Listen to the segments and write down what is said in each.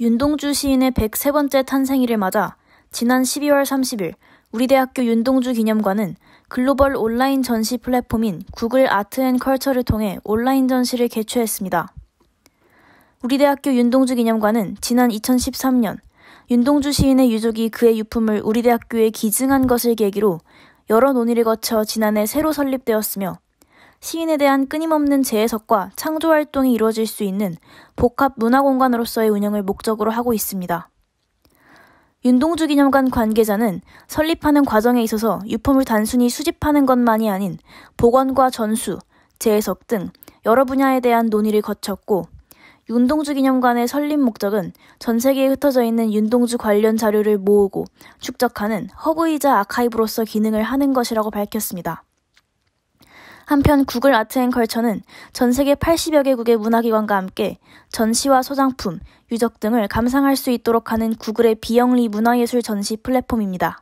윤동주 시인의 103번째 탄생일을 맞아 지난 12월 30일 우리 대학교 윤동주 기념관은 글로벌 온라인 전시 플랫폼인 구글 아트 앤 컬처를 통해 온라인 전시를 개최했습니다. 우리 대학교 윤동주 기념관은 지난 2013년 윤동주 시인의 유족이 그의 유품을 우리 대학교에 기증한 것을 계기로 여러 논의를 거쳐 지난해 새로 설립되었으며 시인에 대한 끊임없는 재해석과 창조 활동이 이루어질 수 있는 복합 문화 공간으로서의 운영을 목적으로 하고 있습니다. 윤동주 기념관 관계자는 설립하는 과정에 있어서 유품을 단순히 수집하는 것만이 아닌 복원과 전수, 재해석 등 여러 분야에 대한 논의를 거쳤고 윤동주 기념관의 설립 목적은 전 세계에 흩어져 있는 윤동주 관련 자료를 모으고 축적하는 허브이자 아카이브로서 기능을 하는 것이라고 밝혔습니다. 한편 구글 아트앤컬처는 전 세계 80여 개국의 문화기관과 함께 전시와 소장품, 유적 등을 감상할 수 있도록 하는 구글의 비영리 문화예술 전시 플랫폼입니다.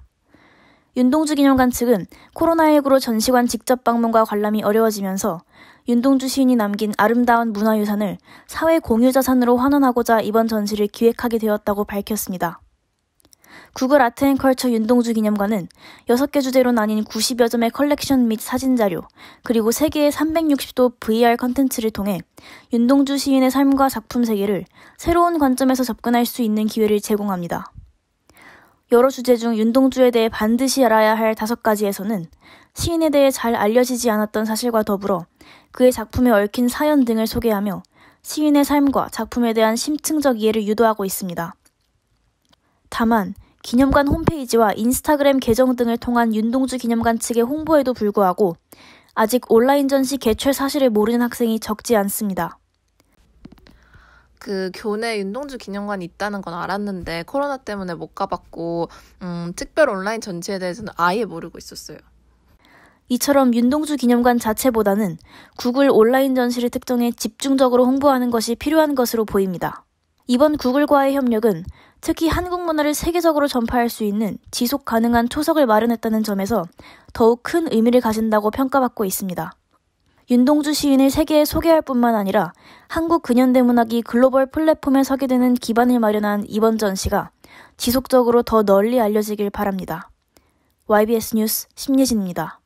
윤동주 기념관 측은 코로나19로 전시관 직접 방문과 관람이 어려워지면서 윤동주 시인이 남긴 아름다운 문화유산을 사회 공유자산으로 환원하고자 이번 전시를 기획하게 되었다고 밝혔습니다. 구글 아트앤컬처 윤동주 기념관은 6개 주제로 나뉜 90여 점의 컬렉션 및 사진 자료, 그리고 세계의 360도 VR 컨텐츠를 통해 윤동주 시인의 삶과 작품 세계를 새로운 관점에서 접근할 수 있는 기회를 제공합니다. 여러 주제 중 윤동주에 대해 반드시 알아야 할 다섯 가지에서는 시인에 대해 잘 알려지지 않았던 사실과 더불어 그의 작품에 얽힌 사연 등을 소개하며 시인의 삶과 작품에 대한 심층적 이해를 유도하고 있습니다. 다만 기념관 홈페이지와 인스타그램 계정 등을 통한 윤동주 기념관 측의 홍보에도 불구하고 아직 온라인 전시 개최 사실을 모르는 학생이 적지 않습니다. 그 교내 윤동주 기념관이 있다는 건 알았는데 코로나 때문에 못 가봤고 음, 특별 온라인 전시에 대해서는 아예 모르고 있었어요. 이처럼 윤동주 기념관 자체보다는 구글 온라인 전시를 특정해 집중적으로 홍보하는 것이 필요한 것으로 보입니다. 이번 구글과의 협력은 특히 한국 문화를 세계적으로 전파할 수 있는 지속 가능한 초석을 마련했다는 점에서 더욱 큰 의미를 가진다고 평가받고 있습니다. 윤동주 시인을 세계에 소개할 뿐만 아니라 한국 근현대 문학이 글로벌 플랫폼에 서게 되는 기반을 마련한 이번 전시가 지속적으로 더 널리 알려지길 바랍니다. YBS 뉴스 심예진입니다.